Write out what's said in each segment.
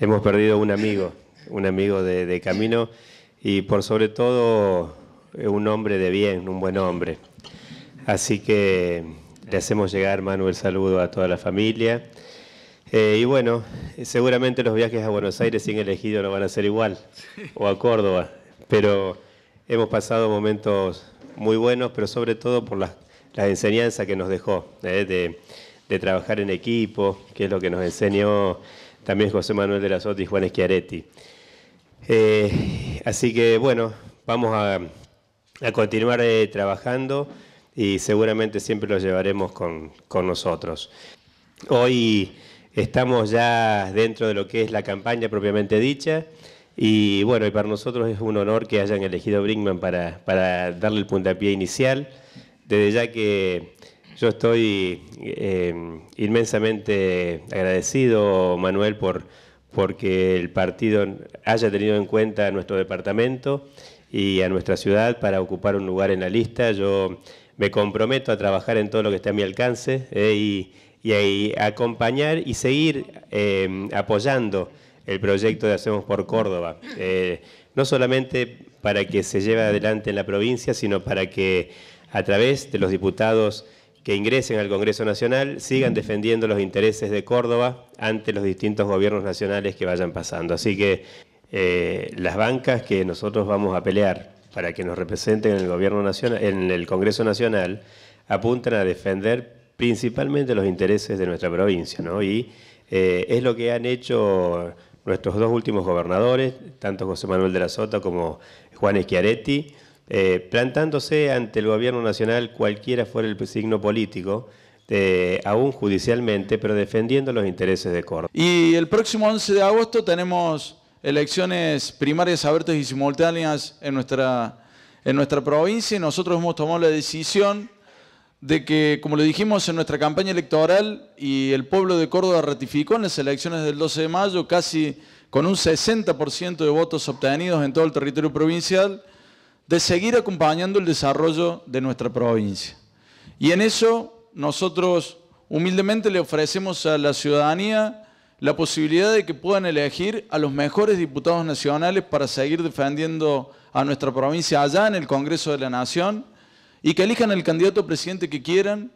hemos perdido un amigo, un amigo de, camino y por sobre todo eh, un hombre de bien, un buen hombre. Así que le hacemos llegar, Manuel, saludo a toda la familia. Eh, y bueno, seguramente los viajes a Buenos Aires sin elegido no van a ser igual, o a Córdoba, pero hemos pasado momentos muy buenos, pero sobre todo por las, enseñanzas que nos dejó, eh, de trabajar en equipo, que es lo que nos enseñó también José Manuel de la Sota y Juan así que bueno, vamos a, continuar eh, trabajando y seguramente siempre lo llevaremos con, nosotros. Hoy estamos ya dentro de lo que es la campaña propiamente dicha. Y bueno, y para nosotros es un honor que hayan elegido Brinkman para, para darle el puntapié inicial. Desde ya que yo estoy eh, inmensamente agradecido, Manuel, por porque el partido haya tenido en cuenta a nuestro departamento y a nuestra ciudad para ocupar un lugar en la lista. Yo me comprometo a trabajar en todo lo que esté a mi alcance eh, y, a, acompañar y seguir eh, apoyando el proyecto de Hacemos por Córdoba, no solamente para que se lleve adelante en la provincia, sino para que a través de los diputados que ingresen al Congreso Nacional, sigan defendiendo los intereses de Córdoba ante los distintos gobiernos nacionales que vayan pasando. Así que eh, las bancas que nosotros vamos a pelear para que nos representen en el gobierno nacional, en el Congreso Nacional, apuntan a defender principalmente los intereses de nuestra provincia, ¿no? Y eh, es lo que han hecho nuestros dos últimos gobernadores, tanto José Manuel de la Sota como Juan Schiaretti. Eh, plantándose ante el gobierno nacional cualquiera fuera el signo político, eh, aún judicialmente, pero defendiendo los intereses de Córdoba. Y el próximo 11 de agosto tenemos elecciones primarias abiertas y simultáneas en nuestra, en nuestra provincia y nosotros hemos tomado la decisión de que, como lo dijimos en nuestra campaña electoral, y el pueblo de Córdoba ratificó en las elecciones del 12 de mayo, casi con un 60% de votos obtenidos en todo el territorio provincial, de seguir acompañando el desarrollo de nuestra provincia. Y en eso nosotros humildemente le ofrecemos a la ciudadanía la posibilidad de que puedan elegir a los mejores diputados nacionales para seguir defendiendo a nuestra provincia allá en el Congreso de la Nación y que elijan el candidato presidente que quieran,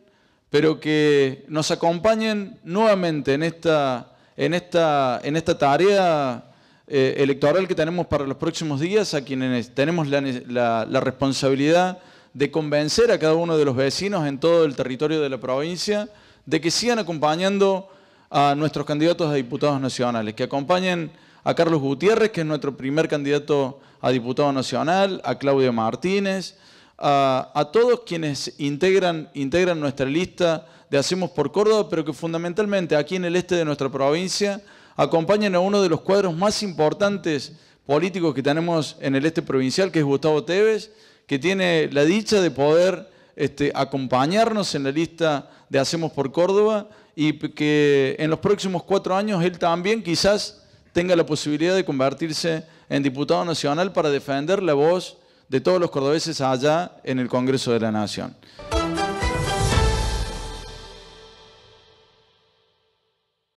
pero que nos acompañen nuevamente en esta, en esta, en esta tarea eh, electoral que tenemos para los próximos días, a quienes tenemos la, responsabilidad de convencer a cada uno de los vecinos en todo el territorio de la provincia de que sigan acompañando a nuestros candidatos a diputados nacionales, que acompañen a Carlos Gutiérrez, que es nuestro primer candidato a diputado nacional, a Claudio Martínez, a, todos quienes integran, integran nuestra lista de Hacemos por Córdoba, pero que fundamentalmente aquí en el este de nuestra provincia acompañan a uno de los cuadros más importantes políticos que tenemos en el este provincial, que es Gustavo Tevez, que tiene la dicha de poder este, acompañarnos en la lista de Hacemos por Córdoba y que en los próximos cuatro años él también quizás tenga la posibilidad de convertirse en diputado nacional para defender la voz de todos los cordobeses allá en el Congreso de la Nación.